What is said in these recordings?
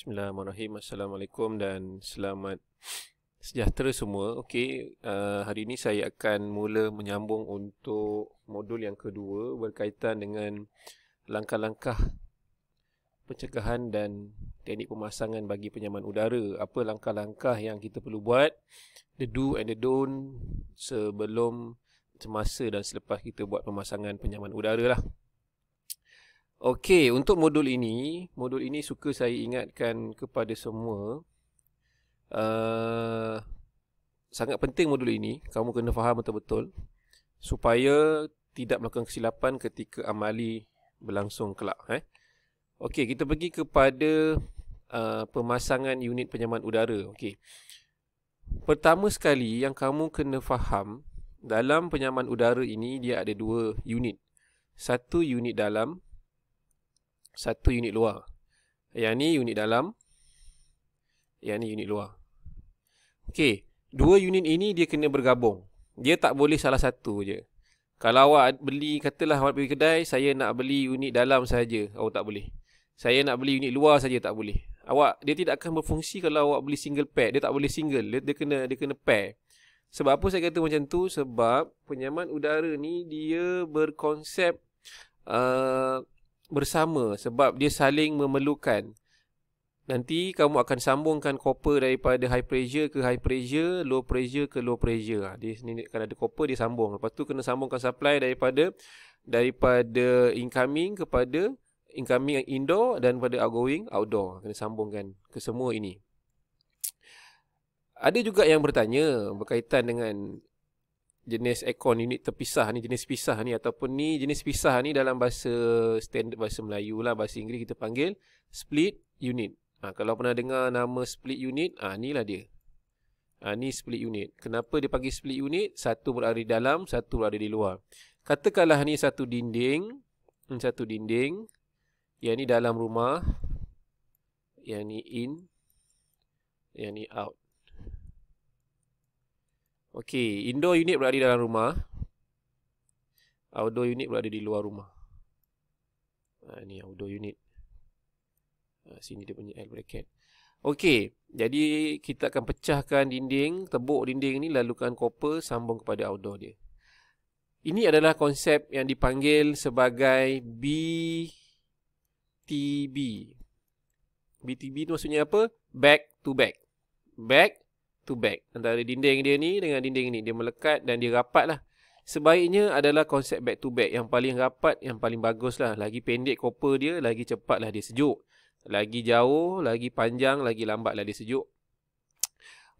Bismillahirrahmanirrahim. Assalamualaikum dan selamat sejahtera semua. Okey, uh, hari ini saya akan mula menyambung untuk modul yang kedua berkaitan dengan langkah-langkah pencegahan dan teknik pemasangan bagi penyaman udara. Apa langkah-langkah yang kita perlu buat? The do and the don't sebelum, semasa dan selepas kita buat pemasangan penyaman udara lah. Okey, untuk modul ini, modul ini suka saya ingatkan kepada semua uh, sangat penting modul ini, kamu kena faham betul-betul supaya tidak melakukan kesilapan ketika amali berlangsung kelak eh. Okey, kita pergi kepada uh, pemasangan unit penyaman udara. Okey. Pertama sekali yang kamu kena faham dalam penyaman udara ini dia ada dua unit. Satu unit dalam satu unit luar. Yang ni unit dalam. Yang ni unit luar. Okey, dua unit ini dia kena bergabung. Dia tak boleh salah satu je. Kalau awak beli katalah awak pergi kedai, saya nak beli unit dalam saja. Oh tak boleh. Saya nak beli unit luar saja tak boleh. Awak dia tidak akan berfungsi kalau awak beli single pair. Dia tak boleh single. Dia, dia kena dia kena pair. Sebab apa saya kata macam tu? Sebab penyaman udara ni dia berkonsep uh, bersama sebab dia saling memerlukan. Nanti kamu akan sambungkan copper daripada high pressure ke high pressure, low pressure ke low pressure. Ha, Di sini kalau ada copper dia sambung. Lepas tu kena sambungkan supply daripada daripada incoming kepada incoming indoor dan pada outgoing outdoor. Ha, kena sambungkan ke semua ini. Ada juga yang bertanya berkaitan dengan jenis aircon unit terpisah ni jenis pisah ni ataupun ni jenis pisah ni dalam bahasa standard bahasa Melayu lah bahasa Inggeris kita panggil split unit. Ha, kalau pernah dengar nama split unit, ah ni lah dia. Ah ha, ni split unit. Kenapa dia panggil split unit? Satu berada di dalam, satu berada di luar. Katakanlah ni satu dinding, hmm, satu dinding. Yang ni dalam rumah. Yang ni in. Yang ni out. Okey, indoor unit berada di dalam rumah. Outdoor unit berada di luar rumah. Ha, ini outdoor unit. Ha, sini dia punya L bracket. Okey, jadi kita akan pecahkan dinding, tebuk dinding ni lalukan copper sambung kepada outdoor dia. Ini adalah konsep yang dipanggil sebagai BTB. BTB tu maksudnya apa? Back to back. Back to back. Antara dinding dia ni dengan dinding ni. Dia melekat dan dia rapat lah. Sebaiknya adalah konsep back to back. Yang paling rapat, yang paling bagus lah. Lagi pendek koper dia, lagi cepat lah dia sejuk. Lagi jauh, lagi panjang, lagi lambat lah dia sejuk.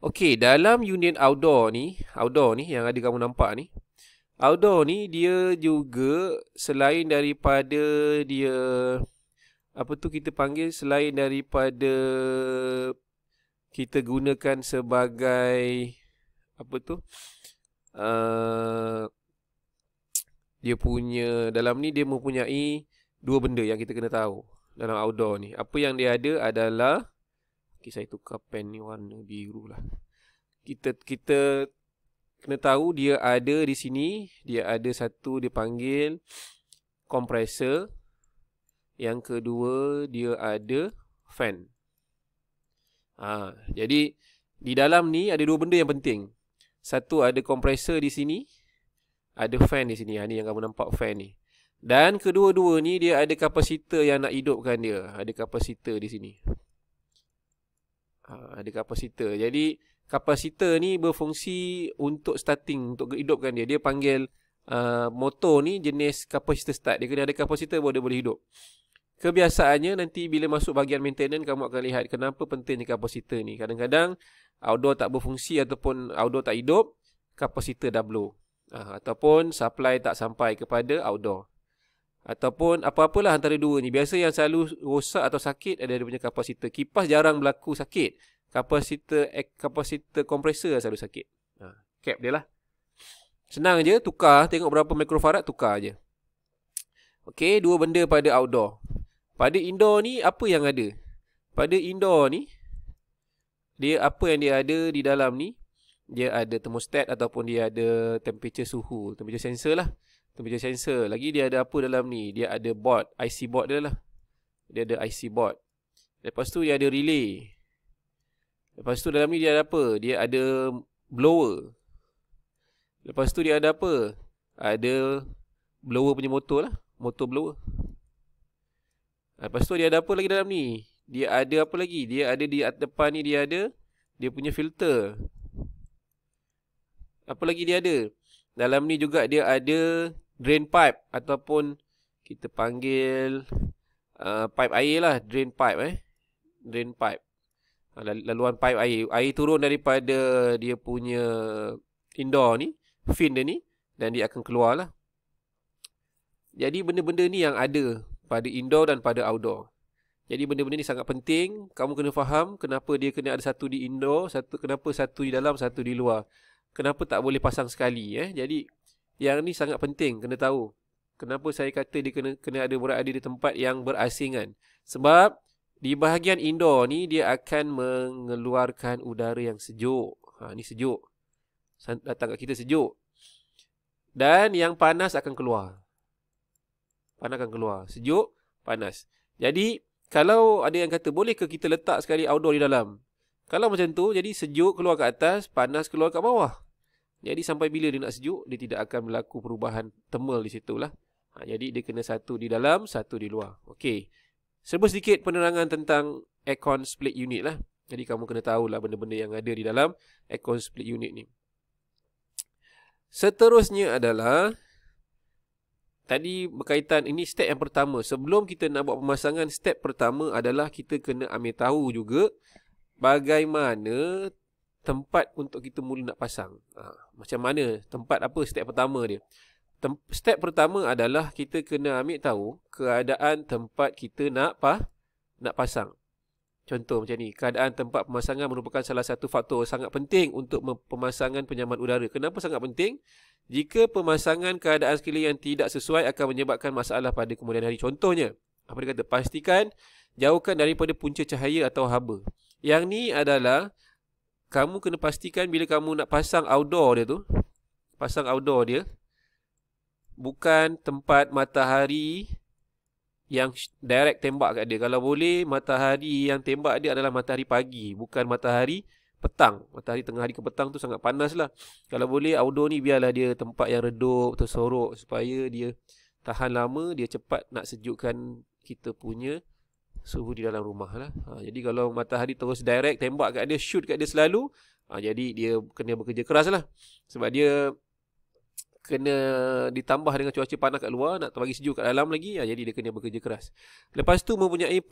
Okey, dalam unit outdoor ni, outdoor ni yang ada kamu nampak ni. Outdoor ni dia juga selain daripada dia apa tu kita panggil selain daripada kita gunakan sebagai apa tu uh, dia punya dalam ni dia mempunyai dua benda yang kita kena tahu dalam outdoor ni apa yang dia ada adalah okay, saya tukar pen ni warna biru lah kita kita kena tahu dia ada di sini dia ada satu dia panggil compressor yang kedua dia ada fan Ha, jadi di dalam ni ada dua benda yang penting. Satu ada kompresor di sini, ada fan di sini. Ha ni yang kamu nampak fan ni. Dan kedua-dua ni dia ada kapasitor yang nak hidupkan dia. Ada kapasitor di sini. Ha, ada kapasitor. Jadi kapasitor ni berfungsi untuk starting untuk hidupkan dia. Dia panggil uh, motor ni jenis kapasitor start. Dia kena ada kapasitor baru dia boleh hidup kebiasaannya nanti bila masuk bahagian maintenance kamu akan lihat kenapa pentingnya kapasitor ni kadang-kadang outdoor tak berfungsi ataupun outdoor tak hidup kapasitor dah blow ha, ah, ataupun supply tak sampai kepada outdoor ataupun apa-apalah antara dua ni biasa yang selalu rosak atau sakit ada dia punya kapasitor kipas jarang berlaku sakit kapasitor kapasitor kompresor selalu sakit ha, cap dia lah senang je tukar tengok berapa mikrofarad tukar je Okey, dua benda pada outdoor pada indoor ni apa yang ada? Pada indoor ni dia apa yang dia ada di dalam ni? Dia ada thermostat ataupun dia ada temperature suhu, temperature sensor lah. Temperature sensor. Lagi dia ada apa dalam ni? Dia ada board, IC board dia lah. Dia ada IC board. Lepas tu dia ada relay. Lepas tu dalam ni dia ada apa? Dia ada blower. Lepas tu dia ada apa? Ada blower punya motor lah. Motor blower. Lepas tu dia ada apa lagi dalam ni? Dia ada apa lagi? Dia ada di depan ni dia ada dia punya filter. Apa lagi dia ada? Dalam ni juga dia ada drain pipe ataupun kita panggil uh, pipe air lah. Drain pipe eh. Drain pipe. Ah, laluan pipe air. Air turun daripada dia punya indoor ni. Fin dia ni. Dan dia akan keluar lah. Jadi benda-benda ni yang ada pada indoor dan pada outdoor. Jadi benda-benda ni sangat penting, kamu kena faham kenapa dia kena ada satu di indoor, satu kenapa satu di dalam, satu di luar. Kenapa tak boleh pasang sekali eh? Jadi yang ni sangat penting kena tahu. Kenapa saya kata dia kena kena ada berada di tempat yang berasingan? Sebab di bahagian indoor ni dia akan mengeluarkan udara yang sejuk. Ha ni sejuk. Datang kat kita sejuk. Dan yang panas akan keluar panas akan keluar. Sejuk, panas. Jadi, kalau ada yang kata, boleh ke kita letak sekali outdoor di dalam? Kalau macam tu, jadi sejuk keluar ke atas, panas keluar ke bawah. Jadi, sampai bila dia nak sejuk, dia tidak akan berlaku perubahan thermal di situ lah. Ha, jadi, dia kena satu di dalam, satu di luar. Okey. Serba sedikit penerangan tentang aircon split unit lah. Jadi, kamu kena tahu lah benda-benda yang ada di dalam aircon split unit ni. Seterusnya adalah tadi berkaitan ini step yang pertama sebelum kita nak buat pemasangan step pertama adalah kita kena ambil tahu juga bagaimana tempat untuk kita mula nak pasang ha, macam mana tempat apa step pertama dia Tem- step pertama adalah kita kena ambil tahu keadaan tempat kita nak pa nak pasang contoh macam ni keadaan tempat pemasangan merupakan salah satu faktor sangat penting untuk pemasangan penyaman udara kenapa sangat penting jika pemasangan keadaan sekeliling yang tidak sesuai akan menyebabkan masalah pada kemudian hari. Contohnya, apa dia kata? Pastikan jauhkan daripada punca cahaya atau haba. Yang ni adalah kamu kena pastikan bila kamu nak pasang outdoor dia tu. Pasang outdoor dia. Bukan tempat matahari yang direct tembak kat dia. Kalau boleh, matahari yang tembak dia adalah matahari pagi. Bukan matahari petang Matahari tengah hari ke petang tu sangat panas lah Kalau boleh outdoor ni biarlah dia tempat yang redup atau sorok Supaya dia tahan lama dia cepat nak sejukkan kita punya suhu di dalam rumah lah ha, Jadi kalau matahari terus direct tembak kat dia shoot kat dia selalu ha, Jadi dia kena bekerja keras lah Sebab dia kena ditambah dengan cuaca panas kat luar nak terbagi sejuk kat dalam lagi ha, jadi dia kena bekerja keras lepas tu mempunyai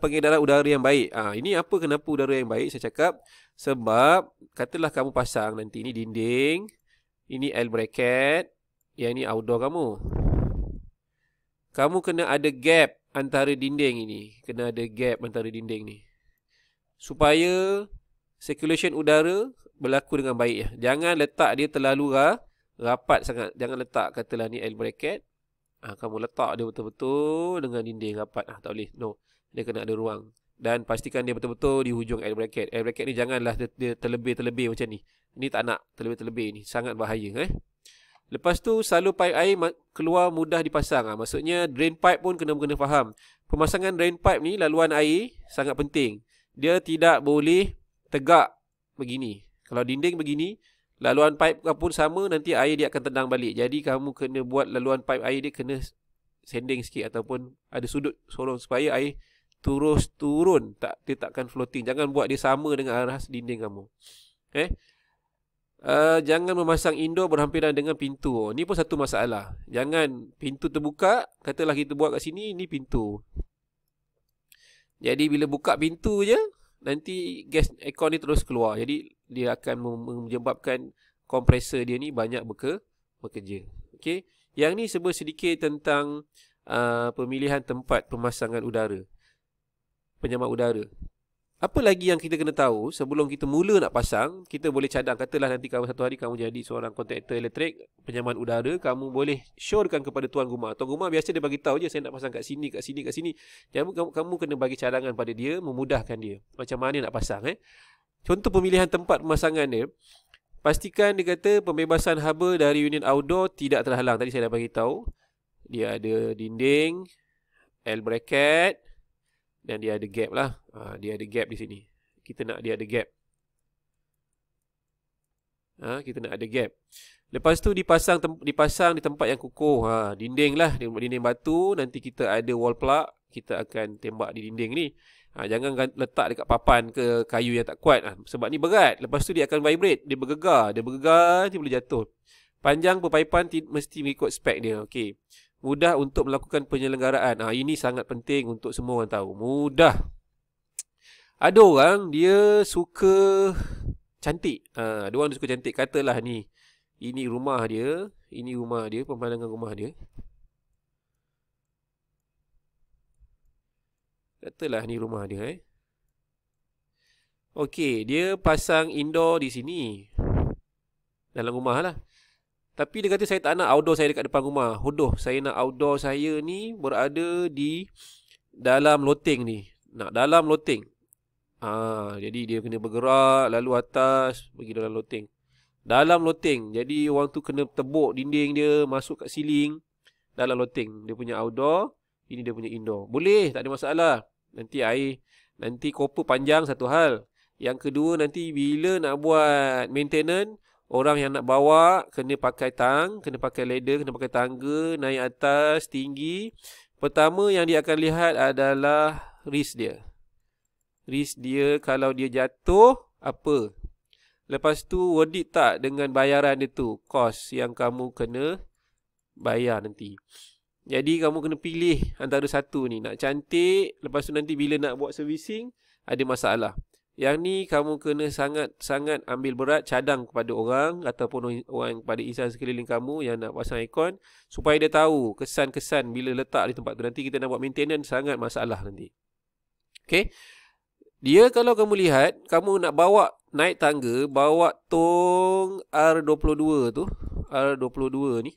pengedaran udara yang baik ha, ini apa kenapa udara yang baik saya cakap sebab katalah kamu pasang nanti ni dinding ini L bracket yang ini outdoor kamu kamu kena ada gap antara dinding ini kena ada gap antara dinding ni supaya circulation udara berlaku dengan baik ya. jangan letak dia terlalu rah rapat sangat jangan letak katalah ni L bracket ha, kamu letak dia betul-betul dengan dinding rapat ha, tak boleh no dia kena ada ruang dan pastikan dia betul-betul di hujung L bracket L bracket ni janganlah dia, dia terlebih-terlebih macam ni ni tak nak terlebih-terlebih ni sangat bahaya eh Lepas tu selalu pipe air keluar mudah dipasang ah maksudnya drain pipe pun kena kena faham. Pemasangan drain pipe ni laluan air sangat penting. Dia tidak boleh tegak begini. Kalau dinding begini, laluan pipe pun sama nanti air dia akan tenang balik jadi kamu kena buat laluan pipe air dia kena sending sikit ataupun ada sudut sorong supaya air terus turun tak dia takkan floating jangan buat dia sama dengan arah dinding kamu eh uh, jangan memasang indoor berhampiran dengan pintu oh, ni pun satu masalah jangan pintu terbuka katalah kita buat kat sini ni pintu jadi bila buka pintu je nanti gas aircon ni terus keluar jadi dia akan menyebabkan kompresor dia ni banyak beker bekerja. Okey. Yang ni sebut sedikit tentang uh, pemilihan tempat pemasangan udara. Penyamak udara. Apa lagi yang kita kena tahu sebelum kita mula nak pasang, kita boleh cadang. Katalah nanti kamu satu hari kamu jadi seorang kontraktor elektrik, penyaman udara, kamu boleh showkan kepada tuan rumah. Tuan rumah biasa dia bagi tahu je saya nak pasang kat sini, kat sini, kat sini. Jadi kamu, kamu kena bagi cadangan pada dia, memudahkan dia. Macam mana nak pasang eh contoh pemilihan tempat pemasangan dia pastikan dia kata pembebasan haba dari unit outdoor tidak terhalang tadi saya dah bagi tahu dia ada dinding L bracket dan dia ada gap lah ha, dia ada gap di sini kita nak dia ada gap ha, kita nak ada gap lepas tu dipasang dipasang di tempat yang kukuh ha, dinding lah dinding batu nanti kita ada wall plug kita akan tembak di dinding ni ha, Jangan letak dekat papan ke kayu yang tak kuat ha, Sebab ni berat Lepas tu dia akan vibrate Dia bergegar Dia bergegar Dia boleh jatuh Panjang pepaipan ti- mesti mengikut spek dia okay. Mudah untuk melakukan penyelenggaraan ha, Ini sangat penting untuk semua orang tahu Mudah Ada orang dia suka cantik ha, Ada orang dia suka cantik Katalah ni Ini rumah dia Ini rumah dia Pemandangan rumah dia Katalah ni rumah dia eh. Okey, dia pasang indoor di sini. Dalam rumah lah. Tapi dia kata saya tak nak outdoor saya dekat depan rumah. Hodoh, saya nak outdoor saya ni berada di dalam loteng ni. Nak dalam loteng. Ah, ha, jadi dia kena bergerak lalu atas pergi dalam loteng. Dalam loteng. Jadi orang tu kena tebuk dinding dia masuk kat siling dalam loteng. Dia punya outdoor, ini dia punya indoor. Boleh, tak ada masalah. Nanti air Nanti copper panjang satu hal Yang kedua nanti bila nak buat maintenance Orang yang nak bawa kena pakai tang Kena pakai ladder, kena pakai tangga Naik atas, tinggi Pertama yang dia akan lihat adalah risk dia Risk dia kalau dia jatuh apa Lepas tu worth it tak dengan bayaran dia tu Cost yang kamu kena bayar nanti jadi kamu kena pilih antara satu ni Nak cantik Lepas tu nanti bila nak buat servicing Ada masalah Yang ni kamu kena sangat-sangat ambil berat Cadang kepada orang Ataupun orang kepada insan sekeliling kamu Yang nak pasang aircon Supaya dia tahu kesan-kesan bila letak di tempat tu Nanti kita nak buat maintenance sangat masalah nanti Okay Dia kalau kamu lihat Kamu nak bawa naik tangga Bawa tong R22 tu R22 ni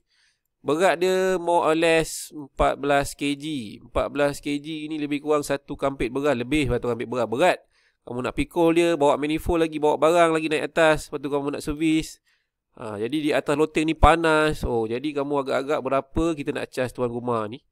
Berat dia more or less 14 kg. 14 kg ni lebih kurang satu kampit berat. Lebih satu kampit berat. Berat. Kamu nak pikul dia, bawa manifold lagi, bawa barang lagi naik atas. Lepas tu kamu nak servis. Ha, jadi di atas loteng ni panas. Oh, jadi kamu agak-agak berapa kita nak charge tuan rumah ni.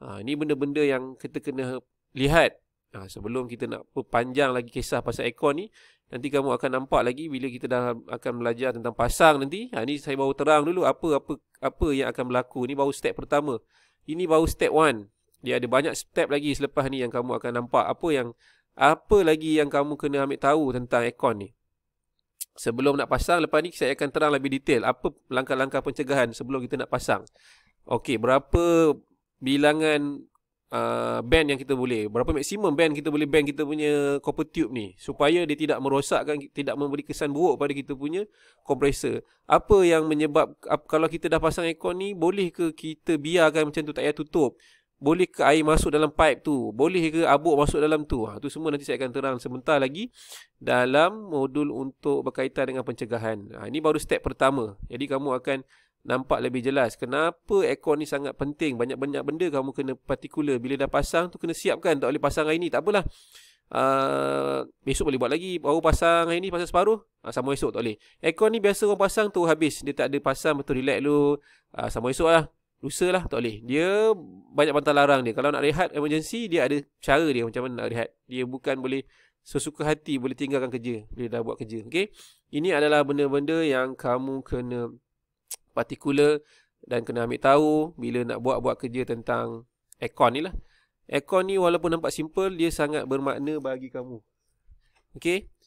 Ha, ini benda-benda yang kita kena lihat. Ha, sebelum kita nak panjang lagi kisah pasal aircon ni, nanti kamu akan nampak lagi bila kita dah akan belajar tentang pasang nanti. Ha, ni saya baru terang dulu apa apa apa yang akan berlaku. Ni baru step pertama. Ini baru step one. Dia ada banyak step lagi selepas ni yang kamu akan nampak apa yang apa lagi yang kamu kena ambil tahu tentang aircon ni. Sebelum nak pasang, lepas ni saya akan terang lebih detail apa langkah-langkah pencegahan sebelum kita nak pasang. Okey, berapa bilangan uh, band yang kita boleh berapa maksimum band kita boleh band kita punya copper tube ni supaya dia tidak merosakkan tidak memberi kesan buruk pada kita punya compressor apa yang menyebab ap, kalau kita dah pasang aircon ni boleh ke kita biarkan macam tu tak payah tutup boleh ke air masuk dalam pipe tu boleh ke abuk masuk dalam tu ha, tu semua nanti saya akan terang sebentar lagi dalam modul untuk berkaitan dengan pencegahan ha, ini baru step pertama jadi kamu akan nampak lebih jelas kenapa aircon ni sangat penting banyak-banyak benda kamu kena particular bila dah pasang tu kena siapkan tak boleh pasang hari ni tak apalah uh, besok boleh buat lagi baru pasang hari ni pasang separuh uh, sama esok tak boleh aircon ni biasa orang pasang tu habis dia tak ada pasang betul relax dulu uh, sama esok lah Lusa lah tak boleh Dia banyak pantang larang dia Kalau nak rehat emergency Dia ada cara dia macam mana nak rehat Dia bukan boleh sesuka hati Boleh tinggalkan kerja Bila dah buat kerja okay? Ini adalah benda-benda yang kamu kena particular dan kena ambil tahu bila nak buat-buat kerja tentang aircon ni lah. Aircon ni walaupun nampak simple, dia sangat bermakna bagi kamu. Okay.